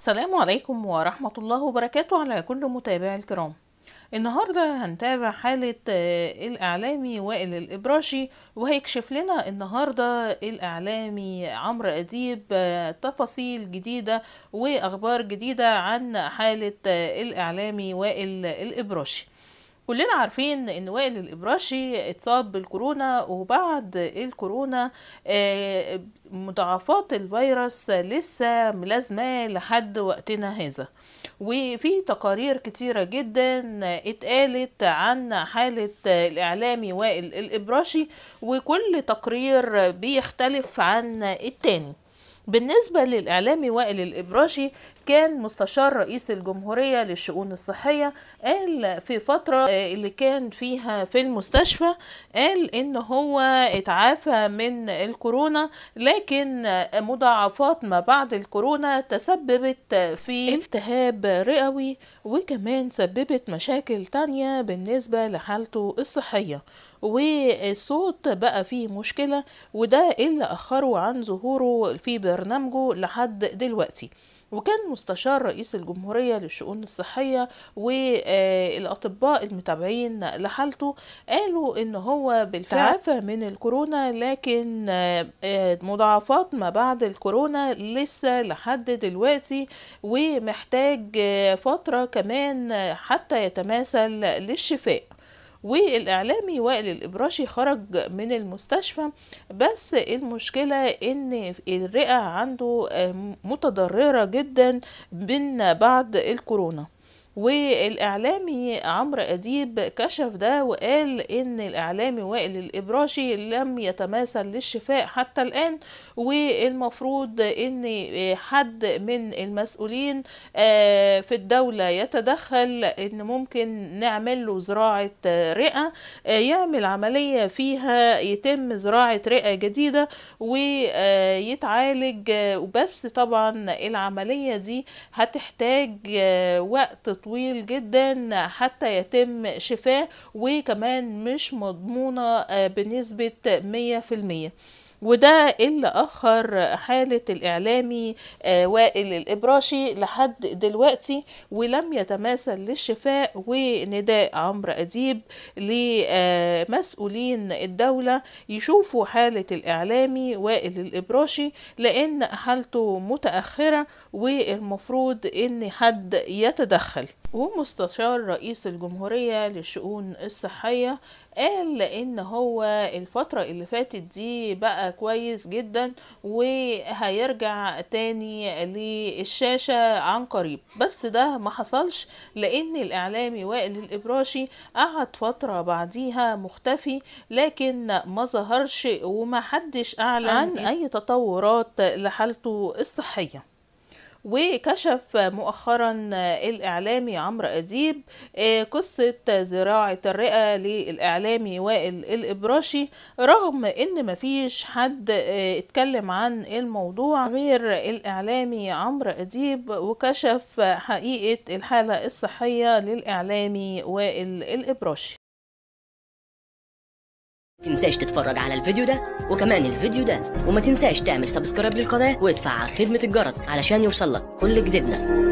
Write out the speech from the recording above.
السلام عليكم ورحمة الله وبركاته على كل متابعي الكرام النهاردة هنتابع حالة آه، الإعلامي وائل الإبراشي وهيكشف لنا النهاردة الإعلامي عمرو أديب آه، تفاصيل جديدة وأخبار جديدة عن حالة آه، الإعلامي وائل الإبراشي كلنا عارفين ان وائل الابراشي اتصاب بالكورونا وبعد الكورونا آه، مضاعفات الفيروس لسه ملازمه لحد وقتنا هذا وفي تقارير كتيرة جدا اتقالت عن حالة الإعلامي وائل الإبراشي وكل تقرير بيختلف عن التاني بالنسبة للإعلامي وائل الإبراشي كان مستشار رئيس الجمهورية للشؤون الصحية قال في فترة آه، اللي كان فيها في المستشفى قال إن هو اتعافى من الكورونا لكن آه، مضاعفات ما بعد الكورونا تسببت آه، في التهاب رئوي وكمان سببت مشاكل تانية بالنسبة لحالته الصحية والصوت بقى فيه مشكلة وده اللي أخره عن ظهوره في برنامجه لحد دلوقتي وكان مستشار رئيس الجمهورية للشؤون الصحية والأطباء المتابعين لحالته قالوا إن هو بالتعافى من الكورونا لكن آه، مضاعفات ما بعد الكورونا لسه لحد دلوقتي ومحتاج آه، فترة كمان حتى يتماثل للشفاء والإعلامي وائل الإبراشي خرج من المستشفى بس المشكلة إن الرئة عنده آه، متضررة جدا من بعد الكورونا والإعلامي عمرو أديب كشف ده وقال إن الإعلامي وائل الإبراشي لم يتماثل للشفاء حتى الآن والمفروض إن حد من المسؤولين آه، في الدولة يتدخل إن ممكن نعمل له زراعة آه، رئة آه، يعمل عملية فيها يتم زراعة رئة جديدة ويتعالج بس طبعا العملية دي هتحتاج وقت طويل جدا حتى يتم شفاه وكمان مش مضمونة آه، بنسبة مية في المية وده اللي أخر حالة الإعلامي آه، وائل الإبراشي لحد دلوقتي ولم يتماثل للشفاء ونداء عمرو أديب لمسؤولين الدولة يشوفوا حالة الإعلامي وائل الإبراشي لأن حالته متأخرة والمفروض إن حد يتدخل ومستشار رئيس الجمهورية للشؤون الصحية قال ان هو الفترة اللي فاتت دي بقى كويس جدا وهيرجع تاني للشاشة عن قريب بس ده ما حصلش لان الاعلامي وائل الابراشي قعد فترة بعديها مختفي لكن ما ظهرش وما حدش اعلن عن إيه؟ اي تطورات لحالته الصحية وكشف مؤخرا الإعلامي عمرو أديب آه، قصة زراعة الرئة للإعلامي وائل الإبراشي رغم إن مفيش حد آه، اتكلم عن الموضوع غير الإعلامي عمرو أديب وكشف حقيقة الحالة الصحية للإعلامي وائل الإبراشي تنساش تتفرج على الفيديو ده وكمان الفيديو ده وما تنساش تعمل سبسكرايب للقناة وادفع خدمة الجرس علشان يوصلك كل جديدنا